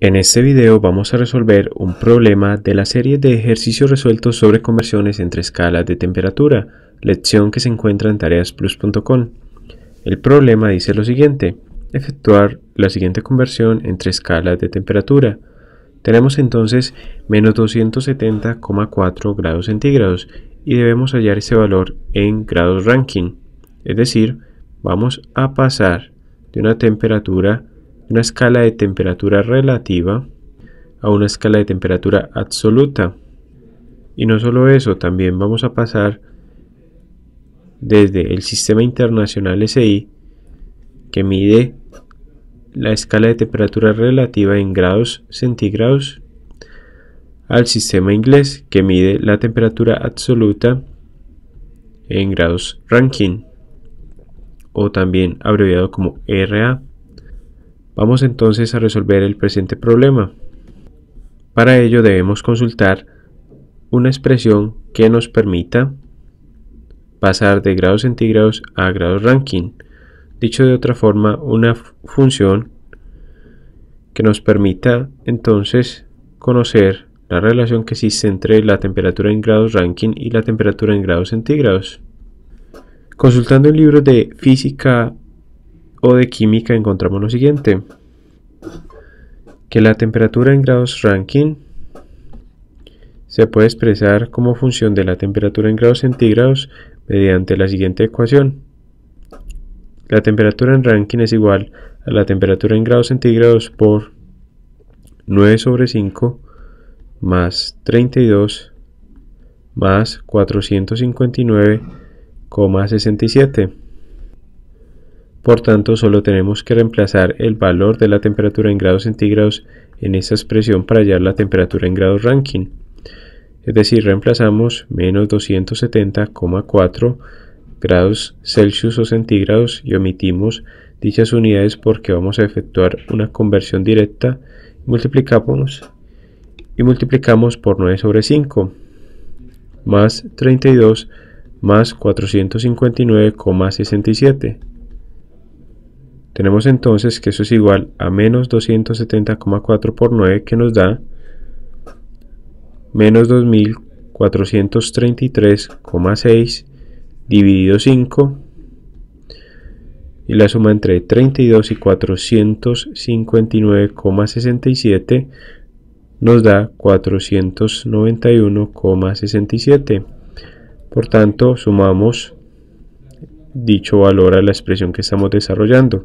En este video vamos a resolver un problema de la serie de ejercicios resueltos sobre conversiones entre escalas de temperatura, lección que se encuentra en tareasplus.com. El problema dice lo siguiente, efectuar la siguiente conversión entre escalas de temperatura. Tenemos entonces menos 270,4 grados centígrados y debemos hallar ese valor en grados ranking, es decir, vamos a pasar de una temperatura una escala de temperatura relativa a una escala de temperatura absoluta. Y no solo eso, también vamos a pasar desde el sistema internacional SI que mide la escala de temperatura relativa en grados centígrados al sistema inglés que mide la temperatura absoluta en grados Rankine o también abreviado como RA. Vamos entonces a resolver el presente problema. Para ello debemos consultar una expresión que nos permita pasar de grados centígrados a grados Rankine. Dicho de otra forma, una función que nos permita entonces conocer la relación que existe entre la temperatura en grados Rankine y la temperatura en grados centígrados. Consultando el libro de física o de química encontramos lo siguiente que la temperatura en grados Rankine se puede expresar como función de la temperatura en grados centígrados mediante la siguiente ecuación. La temperatura en Rankine es igual a la temperatura en grados centígrados por 9 sobre 5 más 32 más 459,67. Por tanto, solo tenemos que reemplazar el valor de la temperatura en grados centígrados en esta expresión para hallar la temperatura en grados Rankine. Es decir, reemplazamos menos 270,4 grados Celsius o centígrados y omitimos dichas unidades porque vamos a efectuar una conversión directa multiplicamos, y multiplicamos por 9 sobre 5 más 32 más 459,67 tenemos entonces que eso es igual a menos 270,4 por 9 que nos da menos 2433,6 dividido 5 y la suma entre 32 y 459,67 nos da 491,67. Por tanto, sumamos dicho valor a la expresión que estamos desarrollando.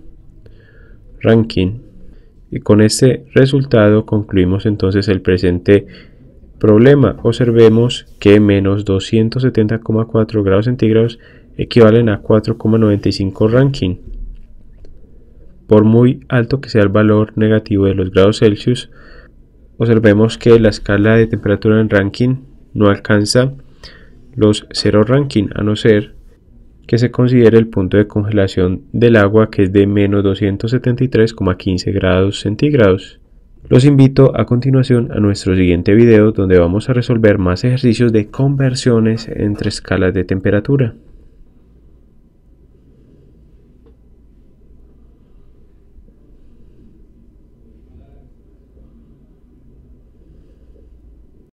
Ranking Y con este resultado concluimos entonces el presente problema. Observemos que menos 270,4 grados centígrados equivalen a 4,95 ranking Por muy alto que sea el valor negativo de los grados Celsius, observemos que la escala de temperatura en ranking no alcanza los 0 ranking a no ser que se considere el punto de congelación del agua que es de menos 273,15 grados centígrados. Los invito a continuación a nuestro siguiente video donde vamos a resolver más ejercicios de conversiones entre escalas de temperatura.